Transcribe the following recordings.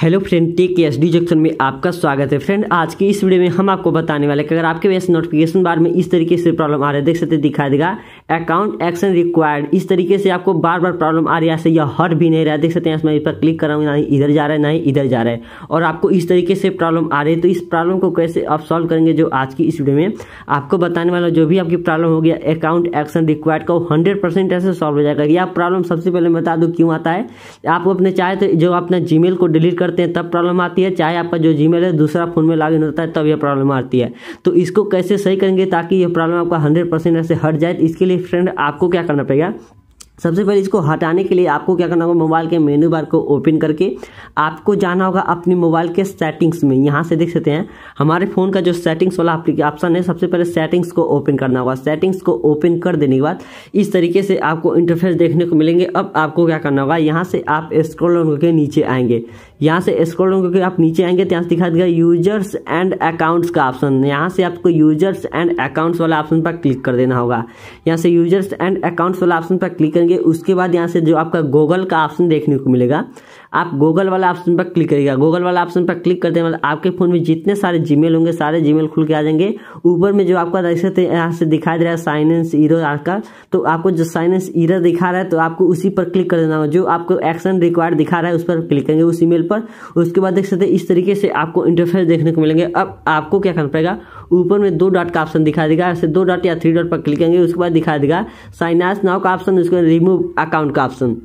hello friend tech K S D junction में आपका स्वागत है फ्रेंड आज की इस वीडियो में हम आपको बताने वाले कि अगर आपके वैसे नोटिफिकेशन बार में इस तरीके से प्रॉब्लम आ रहा है देख सकते दिखाई देगा अकाउंट एक्शन रिक्वायर्ड इस तरीके से आपको बार बार प्रॉब्लम आ रही है ऐसे यह हट भी नहीं रहा है देख सकते हैं इस पर क्लिक कर रहा हूँ ना ही इधर जा रहा है ना ही इधर जा रहा है और आपको इस तरीके से प्रॉब्लम आ रही है तो इस प्रॉब्लम को कैसे आप सॉल्व करेंगे जो आज की इस वीडियो में आपको बताने वाला जो भी आपकी प्रॉब्लम हो गया अकाउंट एक्शन रिक्वायर्ड का वो हंड्रेड परसेंट ऐसे सॉल्व हो जाएगा यह प्रॉब्लम सबसे पहले बता दूँ क्यों आता है आप अपने चाहे तो जो अपना जी को डिलीट करते हैं तब प्रॉब्लम आती है चाहे आपका जो जी है दूसरा फोन में लॉगिन होता है तब यह प्रॉब्लम आती है तो इसको कैसे सही करेंगे ताकि यह प्रॉब्लम आपका हंड्रेड ऐसे हट जाए तो इसके लिए फ्रेंड आपको क्या करना पड़ेगा सबसे पहले इसको हटाने के लिए आपको क्या करना होगा मोबाइल के मेनू बार को ओपन करके आपको जाना होगा अपनी मोबाइल के सेटिंग्स में यहाँ से देख सकते हैं हमारे फ़ोन का जो सेटिंग्स वाला ऑप्शन है सबसे पहले सेटिंग्स को ओपन करना होगा सेटिंग्स को ओपन कर देने के बाद इस तरीके से आपको इंटरफेस देखने को मिलेंगे अब आपको क्या करना होगा यहाँ से आप स्क्रोल करके नीचे आएंगे यहाँ से स्क्रोल करके आप नीचे आएंगे तो यहाँ से दिखा देगा यूजर्स एंड अकाउंट्स का ऑप्शन यहाँ से आपको यूजर्स एंड अकाउंट्स वाला ऑप्शन पर क्लिक कर देना होगा यहाँ से यूजर्स एंड अकाउंट्स वाला ऑप्शन पर क्लिक करेंगे करेंगे उसके बाद यहाँ से जो आपका गूगल का ऑप्शन देखने को मिलेगा आप गूगल वाला ऑप्शन पर क्लिक करिएगा गूगल वाला ऑप्शन पर क्लिक करते हैं मतलब आपके फ़ोन में जितने सारे जी होंगे सारे जी खुल के आ जाएंगे ऊपर में जो आपका देख सकते हैं यहाँ से दिखाई दे रहा है साइनेंस ईरो का तो आपको जो साइनेंस ईरो दिखा रहा है तो आपको उसी पर क्लिक कर देना जो आपको एक्शन रिक्वायर्ड दिखा रहा है उस पर क्लिक करेंगे उस ई पर उसके बाद देख सकते हैं इस तरीके से आपको इंटरफेस देखने को मिलेंगे अब आपको क्या करना पड़ेगा ऊपर में दो डॉट का ऑप्शन दिखा देगा ऐसे दो डॉट या थ्री डॉट पर क्लिक करेंगे उसके बाद दिखा देगा साइनास नाव नाउ का ऑप्शन उसके बाद रिमूव अकाउंट का ऑप्शन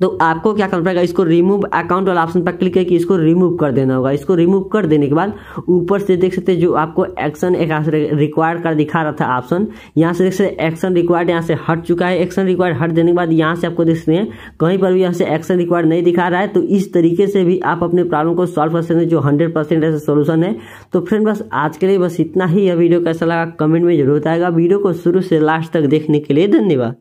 तो आपको क्या करना पड़ेगा इसको रिमूव अकाउंट वाला ऑप्शन पर क्लिक करके इसको रिमूव कर देना होगा इसको रिमूव कर देने के बाद ऊपर से देख सकते हैं जो आपको एक्शन एक रिक्वायर्ड का दिखा रहा था ऑप्शन यहाँ से देख सकते एक्शन रिक्वायर्ड यहाँ से हट चुका है एक्शन रिक्वायर्ड हट देने के बाद यहाँ से आपको देख सकते हैं कहीं पर भी यहाँ से एक्शन रिक्वायर्ड नहीं दिखा रहा है तो इस तरीके से भी आप अपने प्रॉब्लम को सॉल्व कर सकते हैं जो हंड्रेड परसेंट सोल्यूशन है तो फ्रेंड बस आज के लिए बस इतना ही यह वीडियो कैसा लगा कमेंट में जरूर बताएगा वीडियो को शुरू से लास्ट तक देखने के लिए धन्यवाद